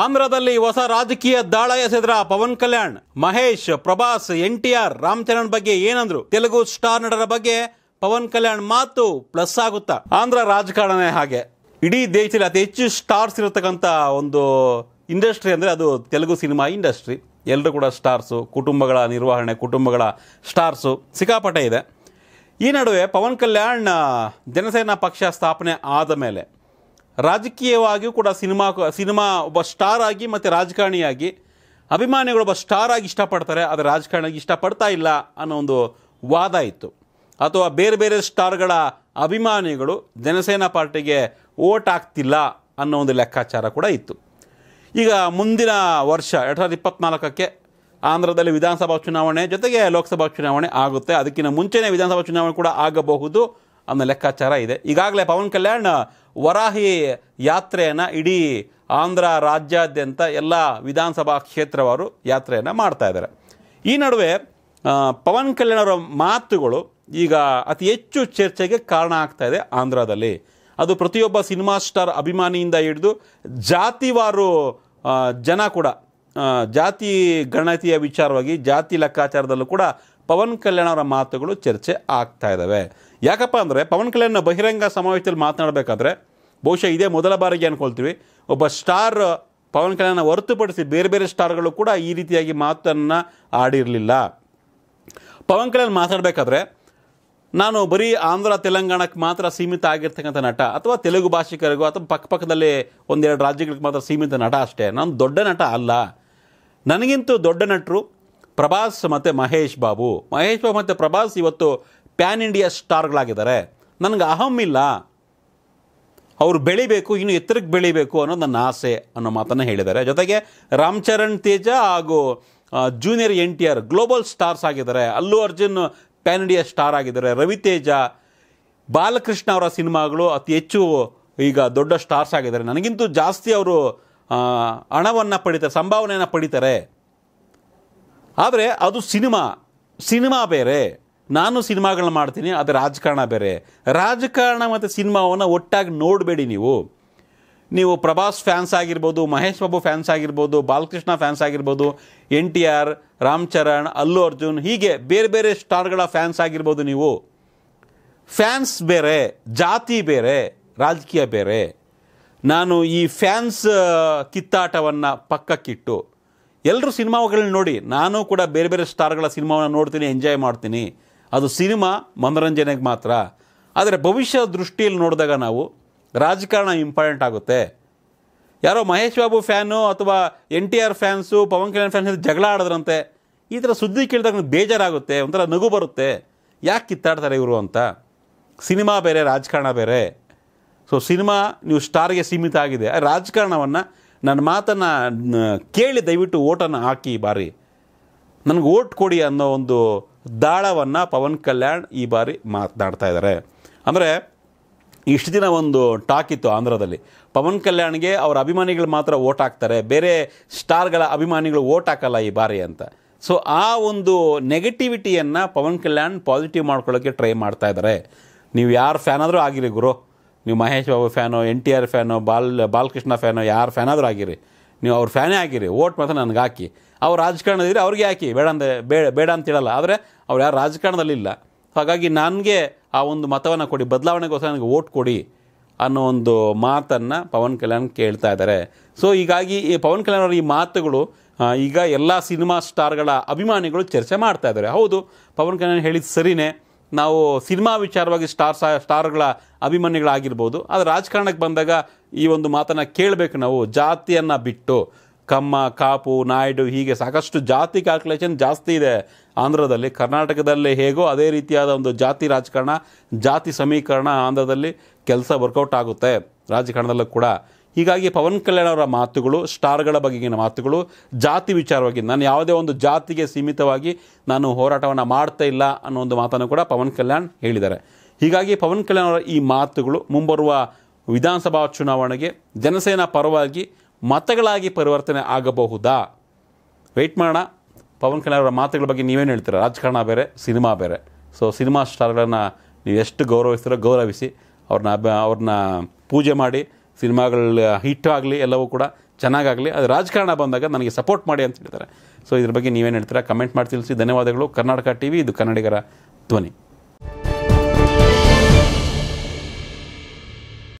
ಆಂಧ್ರದಲ್ಲಿ ಹೊಸ ರಾಜಕೀಯ ದಾಳ ಎಸೆದ್ರ Pavan Kalyan Mahesh Prabhas N T R Ram ಬಗ್ಗೆ ಏನಂದ್ರು ತೆಲುಗು ಸ್ಟಾರ್ ನಟರ ಬಗ್ಗೆ ಪವನ್ ಕಲ್ಯಾಣ್ ಮಾತು ಪ್ಲಸ್ ಆಗುತ್ತಾ ಆಂಧ್ರ ರಾಜಕಾರಣನೇ ಹಾಗೆ ಇಡೀ ದೇಶದಲ್ಲಿ ಅತಿ ಹೆಚ್ಚು ಸ್ಟಾರ್ಸ್ ಇರತಕ್ಕಂಥ ಒಂದು ಇಂಡಸ್ಟ್ರಿ ಅಂದರೆ ಅದು ತೆಲುಗು ಸಿನಿಮಾ ಇಂಡಸ್ಟ್ರಿ ಎಲ್ಲರೂ ಕೂಡ ಸ್ಟಾರ್ಸು ಕುಟುಂಬಗಳ ನಿರ್ವಹಣೆ ಕುಟುಂಬಗಳ ಸ್ಟಾರ್ಸು ಸಿಕ್ಕಾಪಟ್ಟೆ ಇದೆ ಈ ನಡುವೆ ಪವನ್ ಕಲ್ಯಾಣ್ ಜನಸೇನಾ ಪಕ್ಷ ಸ್ಥಾಪನೆ ಆದ ಮೇಲೆ ರಾಜಕೀಯವಾಗಿಯೂ ಕೂಡ ಸಿನಿಮಾ ಸಿನಿಮಾ ಒಬ್ಬ ಸ್ಟಾರ್ ಆಗಿ ಮತ್ತು ರಾಜಕಾರಣಿಯಾಗಿ ಒಬ್ಬ ಸ್ಟಾರ್ ಆಗಿ ಇಷ್ಟಪಡ್ತಾರೆ ಆದರೆ ರಾಜಕಾರಣಿಯಾಗಿ ಇಷ್ಟಪಡ್ತಾ ಇಲ್ಲ ಅನ್ನೋ ಒಂದು ವಾದ ಇತ್ತು ಅಥವಾ ಬೇರೆ ಬೇರೆ ಸ್ಟಾರ್ಗಳ ಅಭಿಮಾನಿಗಳು ಜನಸೇನಾ ಪಾರ್ಟಿಗೆ ಓಟ್ ಆಗ್ತಿಲ್ಲ ಅನ್ನೋ ಒಂದು ಲೆಕ್ಕಾಚಾರ ಕೂಡ ಇತ್ತು ಈಗ ಮುಂದಿನ ವರ್ಷ ಎರಡು ಸಾವಿರದ ಇಪ್ಪತ್ತ್ನಾಲ್ಕಕ್ಕೆ ಆಂಧ್ರದಲ್ಲಿ ವಿಧಾನಸಭಾ ಚುನಾವಣೆ ಜೊತೆಗೆ ಲೋಕಸಭಾ ಚುನಾವಣೆ ಆಗುತ್ತೆ ಅದಕ್ಕಿಂತ ಮುಂಚೆನೇ ವಿಧಾನಸಭಾ ಚುನಾವಣೆ ಕೂಡ ಆಗಬಹುದು ಅನ್ನೋ ಲೆಕ್ಕಾಚಾರ ಇದೆ ಈಗಾಗಲೇ ಪವನ್ ಕಲ್ಯಾಣ್ ವರಾಹಿ ಯಾತ್ರೆಯನ್ನು ಇಡೀ ಆಂಧ್ರ ರಾಜ್ಯಾದ್ಯಂತ ಎಲ್ಲ ವಿಧಾನಸಭಾ ಕ್ಷೇತ್ರವಾರು ಯಾತ್ರೆಯನ್ನು ಮಾಡ್ತಾ ಇದ್ದಾರೆ ಈ ನಡುವೆ ಪವನ್ ಕಲ್ಯಾಣ್ ಅವರ ಮಾತುಗಳು ಈಗ ಅತಿ ಹೆಚ್ಚು ಚರ್ಚೆಗೆ ಕಾರಣ ಆಗ್ತಾ ಇದೆ ಆಂಧ್ರದಲ್ಲಿ ಅದು ಪ್ರತಿಯೊಬ್ಬ ಸಿನಿಮಾ ಸ್ಟಾರ್ ಅಭಿಮಾನಿಯಿಂದ ಹಿಡಿದು ಜಾತಿವಾರು ಜನ ಕೂಡ ಜಾತಿ ಗಣತಿಯ ವಿಚಾರವಾಗಿ ಜಾತಿ ಲೆಕ್ಕಾಚಾರದಲ್ಲೂ ಕೂಡ ಪವನ್ ಕಲ್ಯಾಣ್ ಅವರ ಮಾತುಗಳು ಚರ್ಚೆ ಆಗ್ತಾ ಇದ್ದಾವೆ ಯಾಕಪ್ಪ ಅಂದರೆ ಪವನ್ ಕಲ್ಯಾಣ್ನ ಬಹಿರಂಗ ಸಮಾವೇಶದಲ್ಲಿ ಮಾತನಾಡಬೇಕಾದ್ರೆ ಬಹುಶಃ ಇದೇ ಮೊದಲ ಬಾರಿಗೆ ಅನ್ಕೊಳ್ತೀವಿ ಒಬ್ಬ ಸ್ಟಾರ್ ಪವನ್ ಕಲ್ಯಾಣ ಹೊರತುಪಡಿಸಿ ಬೇರೆ ಬೇರೆ ಸ್ಟಾರ್ಗಳು ಕೂಡ ಈ ರೀತಿಯಾಗಿ ಮಾತನ್ನು ಆಡಿರಲಿಲ್ಲ ಪವನ್ ಕಲ್ಯಾಣ್ ಮಾತಾಡಬೇಕಾದ್ರೆ ನಾನು ಬರೀ ಆಂಧ್ರ ತೆಲಂಗಾಣಕ್ಕೆ ಮಾತ್ರ ಸೀಮಿತ ಆಗಿರ್ತಕ್ಕಂಥ ನಟ ಅಥವಾ ತೆಲುಗು ಭಾಷಿಕರಿಗೂ ಅಥವಾ ಪಕ್ಕಪಕ್ಕದಲ್ಲಿ ಒಂದೆರಡು ರಾಜ್ಯಗಳಿಗೆ ಮಾತ್ರ ಸೀಮಿತ ನಟ ಅಷ್ಟೇ ನಾನು ದೊಡ್ಡ ನಟ ಅಲ್ಲ ನನಗಿಂತೂ ದೊಡ್ಡ ನಟರು ಪ್ರಭಾಸ್ ಮತ್ತು ಮಹೇಶ್ ಬಾಬು ಮಹೇಶ್ ಬಾಬು ಮತ್ತು ಪ್ರಭಾಸ್ ಇವತ್ತು ಪ್ಯಾನ್ ಇಂಡಿಯಾ ಸ್ಟಾರ್ಗಳಾಗಿದ್ದಾರೆ ನನಗೆ ಅಹಂ ಇಲ್ಲ ಅವರು ಬೆಳಿಬೇಕು ಇನ್ನು ಎತ್ತರಕ್ಕೆ ಬೆಳಿಬೇಕು ಅನ್ನೋದು ನನ್ನ ಆಸೆ ಅನ್ನೋ ಮಾತನ್ನು ಹೇಳಿದ್ದಾರೆ ಜೊತೆಗೆ ರಾಮ್ ಚರಣ್ ತೇಜ ಹಾಗೂ junior N T R global stars ಆಗಿದ್ದಾರೆ Allu Arjun PAN India star ಆಗಿದ್ದಾರೆ ರವಿ ತೇಜ ಬಾಲಕೃಷ್ಣ ಅವರ ಸಿನಿಮಾಗಳು ಅತಿ ಹೆಚ್ಚು ಈಗ ದೊಡ್ಡ ಸ್ಟಾರ್ಸ್ ಆಗಿದ್ದಾರೆ ನನಗಿಂತೂ ಜಾಸ್ತಿ ಅವರು ಹಣವನ್ನು ಪಡಿತಾರೆ ಸಂಭಾವನೆಯನ್ನು ಪಡಿತಾರೆ ಆದರೆ ಅದು ಸಿನಿಮಾ ಸಿನಿಮಾ ಬೇರೆ ನಾನು ಸಿನಿಮಾಗಳನ್ನ ಮಾಡ್ತೀನಿ ಅದು ರಾಜಕಾರಣ ಬೇರೆ ರಾಜಕಾರಣ ಮತ್ತು ಸಿನಿಮಾವನ್ನು ಒಟ್ಟಾಗಿ ನೋಡಬೇಡಿ ನೀವು ನೀವು ಪ್ರಭಾಸ್ ಫ್ಯಾನ್ಸ್ ಆಗಿರ್ಬೋದು ಮಹೇಶ್ ಬಾಬು ಫ್ಯಾನ್ಸ್ ಆಗಿರ್ಬೋದು ಬಾಲಕೃಷ್ಣ ಫ್ಯಾನ್ಸ್ ಆಗಿರ್ಬೋದು N T R Ram Charan Allu Arjun ಹೀಗೆ ಬೇರೆ ಬೇರೆ ಸ್ಟಾರ್ಗಳ ಫ್ಯಾನ್ಸ್ ಆಗಿರ್ಬೋದು ನೀವು ಫ್ಯಾನ್ಸ್ ಬೇರೆ ಜಾತಿ ಬೇರೆ ರಾಜಕೀಯ ಬೇರೆ ನಾನು ಈ ಫ್ಯಾನ್ಸ್ ಕಿತ್ತಾಟವನ್ನು ಪಕ್ಕಕ್ಕಿಟ್ಟು ಎಲ್ಲರೂ ಸಿನಿಮಾಗಳನ್ನ ನೋಡಿ ನಾನು ಕೂಡ ಬೇರೆ ಬೇರೆ ಸ್ಟಾರ್ಗಳ ಸಿನಿಮಾವನ್ನು ನೋಡ್ತೀನಿ ಎಂಜಾಯ್ ಮಾಡ್ತೀನಿ ಅದು ಸಿನಿಮಾ ಮನೋರಂಜನೆಗೆ ಮಾತ್ರ ಆದರೆ ಭವಿಷ್ಯದ ದೃಷ್ಟಿಯಲ್ಲಿ ನೋಡಿದಾಗ ನಾವು ರಾಜಕಾರಣ ಇಂಪಾರ್ಟೆಂಟ್ ಆಗುತ್ತೆ ಯಾರೋ ಮಹೇಶ್ ಬಾಬು ಫ್ಯಾನು ಅಥವಾ N T R fans Pavan Kalyan fans ಜಗಳ ಆಡಿದ್ರಂತೆ ಈ ಥರ ಸುದ್ದಿ ಕೇಳಿದಾಗ ಬೇಜಾರಾಗುತ್ತೆ ಒಂಥರ ನಗು ಬರುತ್ತೆ ಯಾಕೆ ಕಿತ್ತಾಡ್ತಾರೆ ಇವರು ಅಂತ ಸಿನಿಮಾ ಬೇರೆ ರಾಜಕಾರಣ ಬೇರೆ ಸೊ ಸಿನಿಮಾ ನೀವು ಸ್ಟಾರ್ಗೆ ಸೀಮಿತ ಆಗಿದೆ ರಾಜಕಾರಣವನ್ನು ನನ್ನ ಮಾತನ್ನು ಕೇಳಿ ದಯವಿಟ್ಟು ಓಟನ್ನು ಹಾಕಿ ಈ ಬಾರಿ ನನಗೆ ಓಟ್ ಕೊಡಿ ಅನ್ನೋ ಒಂದು ದಾಳವನ್ನು ಪವನ್ ಕಲ್ಯಾಣ್ ಈ ಬಾರಿ ಮಾತನಾಡ್ತಾ ಇದ್ದಾರೆ ಅಂದರೆ ಇಷ್ಟು ದಿನ ಒಂದು ಟಾಕ್ ಇತ್ತು ಆಂಧ್ರದಲ್ಲಿ ಪವನ್ ಕಲ್ಯಾಣ್ಗೆ ಅವರ ಅಭಿಮಾನಿಗಳು ಮಾತ್ರ ಓಟ್ ಹಾಕ್ತಾರೆ ಬೇರೆ ಸ್ಟಾರ್ಗಳ ಅಭಿಮಾನಿಗಳು ಓಟ್ ಹಾಕಲ್ಲ ಈ ಬಾರಿ ಅಂತ ಸೊ ಆ ಒಂದು ನೆಗೆಟಿವಿಟಿಯನ್ನು ಪವನ್ ಕಲ್ಯಾಣ್ ಪಾಸಿಟಿವ್ ಮಾಡ್ಕೊಳ್ಳೋಕ್ಕೆ ಟ್ರೈ ಮಾಡ್ತಾ ಇದ್ದಾರೆ ನೀವು ಯಾರು ಫ್ಯಾನ್ ಆದರೂ ಆಗಿರಿ ಗುರು ನೀವು Mahesh Babu fan N T R fan ಬಾಲ್ ಬಾಲಕೃಷ್ಣ ಫ್ಯಾನು ಯಾರು ಫ್ಯಾನಾದರೂ ಆಗಿರಿ ನೀವು ಅವ್ರ ಫ್ಯಾನೇ ಆಗಿರಿ ಓಟ್ ಮಾತ್ರ ನನಗೆ ಹಾಕಿ ಅವ್ರು ರಾಜಕಾರಣದಿದ್ರೆ ಅವ್ರಿಗೆ ಹಾಕಿ ಬೇಡ ಅಂದೆ ಬೇಡ ಬೇಡ ಅಂತ ಹೇಳಲ್ಲ ಆದರೆ ಅವ್ರು ಯಾರು ರಾಜಕಾರಣದಲ್ಲಿಲ್ಲ ಹಾಗಾಗಿ ನನಗೆ ಆ ಒಂದು ಮತವನ್ನು ಕೊಡಿ ಬದಲಾವಣೆಗೋಸ್ಕರ ನನಗೆ ಓಟ್ ಕೊಡಿ ಅನ್ನೋ ಒಂದು ಮಾತನ್ನು ಪವನ್ ಕಲ್ಯಾಣ್ ಕೇಳ್ತಾ ಇದ್ದಾರೆ ಸೊ ಹೀಗಾಗಿ ಈ ಪವನ್ ಕಲ್ಯಾಣ್ ಅವರ ಈ ಮಾತುಗಳು ಈಗ ಎಲ್ಲ ಸಿನಿಮಾ ಸ್ಟಾರ್ಗಳ ಅಭಿಮಾನಿಗಳು ಚರ್ಚೆ ಮಾಡ್ತಾ ಇದ್ದಾರೆ ಹೌದು ಪವನ್ ಕಲ್ಯಾಣ್ ಹೇಳಿದ ಸರಿನೇ ನಾವು ಸಿನಿಮಾ ವಿಚಾರವಾಗಿ ಸ್ಟಾರ್ ಸ್ಟಾರ್ಗಳ ಅಭಿಮಾನಿಗಳಾಗಿರ್ಬೋದು ಆದರೆ ರಾಜಕಾರಣಕ್ಕೆ ಬಂದಾಗ ಈ ಒಂದು ಮಾತನ್ನು ಕೇಳಬೇಕು ನಾವು ಜಾತಿಯನ್ನು ಬಿಟ್ಟು ಕಮ್ಮ ಕಾಪು ನಾಯ್ಡು ಹೀಗೆ ಸಾಕಷ್ಟು ಜಾತಿ ಕ್ಯಾಲ್ಕುಲೇಷನ್ ಜಾಸ್ತಿ ಇದೆ ಆಂಧ್ರದಲ್ಲಿ ಕರ್ನಾಟಕದಲ್ಲಿ ಹೇಗೋ ಅದೇ ರೀತಿಯಾದ ಒಂದು ಜಾತಿ ರಾಜಕಾರಣ ಜಾತಿ ಸಮೀಕರಣ ಆಂಧ್ರದಲ್ಲಿ ಕೆಲಸ ವರ್ಕೌಟ್ ಆಗುತ್ತೆ ರಾಜಕಾರಣದಲ್ಲೂ ಕೂಡ ಹೀಗಾಗಿ ಪವನ್ ಕಲ್ಯಾಣ್ ಅವರ ಮಾತುಗಳು ಸ್ಟಾರ್ಗಳ ಬಗೆಗಿನ ಮಾತುಗಳು ಜಾತಿ ವಿಚಾರವಾಗಿ ನಾನು ಯಾವುದೇ ಒಂದು ಜಾತಿಗೆ ಸೀಮಿತವಾಗಿ ನಾನು ಹೋರಾಟವನ್ನು ಮಾಡ್ತಾ ಇಲ್ಲ ಅನ್ನೋ ಒಂದು ಮಾತನ್ನು ಕೂಡ ಪವನ್ ಕಲ್ಯಾಣ್ ಹೇಳಿದ್ದಾರೆ ಹೀಗಾಗಿ ಪವನ್ ಕಲ್ಯಾಣ್ ಅವರ ಈ ಮಾತುಗಳು ಮುಂಬರುವ ವಿಧಾನಸಭಾ ಚುನಾವಣೆಗೆ ಜನಸೇನಾ ಪರವಾಗಿ ಮತಗಳಾಗಿ ಪರಿವರ್ತನೆ ಆಗಬಹುದಾ ವೆಯ್ಟ್ ಮಾಡೋಣ ಪವನ್ ಕಲ್ಯಾಣ್ ಅವರ ಮಾತುಗಳ ಬಗ್ಗೆ ನೀವೇನು ಹೇಳ್ತೀರಾ ರಾಜಕಾರಣ ಬೇರೆ ಸಿನಿಮಾ ಬೇರೆ ಸೊ ಸಿನಿಮಾ ಸ್ಟಾರ್ಗಳನ್ನು ನೀವು ಎಷ್ಟು ಗೌರವಿಸ್ತೀರೋ ಗೌರವಿಸಿ ಅವ್ರನ್ನ ಅವ್ರನ್ನ ಪೂಜೆ ಮಾಡಿ ಸಿನಿಮಾಗಳ ಹಿಟ್ ಆಗಲಿ ಎಲ್ಲವೂ ಕೂಡ ಚೆನ್ನಾಗಾಗಲಿ ಅದು ರಾಜಕಾರಣ ಬಂದಾಗ ನನಗೆ ಸಪೋರ್ಟ್ ಮಾಡಿ ಅಂತ ಹೇಳ್ತಾರೆ ಸೊ ಇದ್ರ ಬಗ್ಗೆ ನೀವೇನು ಹೇಳ್ತೀರಾ ಕಮೆಂಟ್ ಮಾಡಿ ತಿಳಿಸಿ ಧನ್ಯವಾದಗಳು ಕರ್ನಾಟಕ ಟಿ ವಿ ಇದು ಕನ್ನಡಿಗರ ಧ್ವನಿ